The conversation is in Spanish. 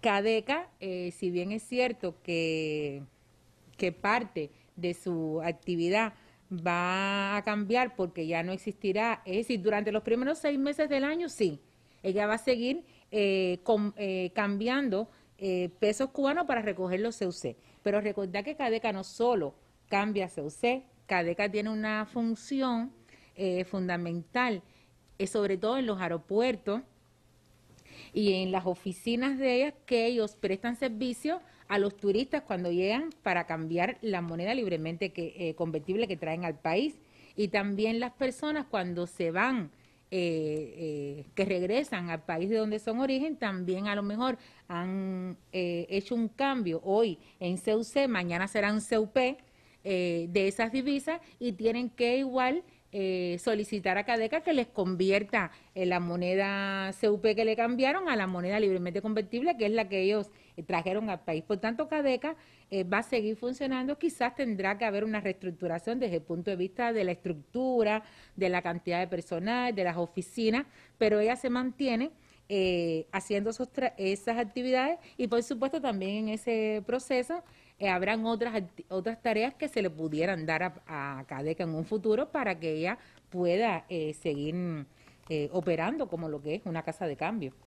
Cadeca, eh, si bien es cierto que, que parte de su actividad va a cambiar porque ya no existirá, es decir, durante los primeros seis meses del año, sí, ella va a seguir eh, eh, cambiando pesos cubanos para recoger los CUC. Pero recordad que Cadeca no solo cambia CUC, Cadeca tiene una función fundamental, sobre todo en los aeropuertos, y en las oficinas de ellas que ellos prestan servicio a los turistas cuando llegan para cambiar la moneda libremente que, eh, convertible que traen al país. Y también las personas cuando se van, eh, eh, que regresan al país de donde son origen, también a lo mejor han hecho un cambio hoy en CUC, mañana serán CUP de esas divisas y tienen que igual eh, solicitar a Cadeca que les convierta eh, la moneda CUP que le cambiaron a la moneda libremente convertible, que es la que ellos eh, trajeron al país. Por tanto, Cadeca va a seguir funcionando. Quizás tendrá que haber una reestructuración desde el punto de vista de la estructura, de la cantidad de personal, de las oficinas, pero ella se mantiene eh, haciendo esas actividades y por supuesto también en ese proceso eh, habrán otras, otras tareas que se le pudieran dar a, Cadeca en un futuro para que ella pueda eh, seguir operando como lo que es una casa de cambio.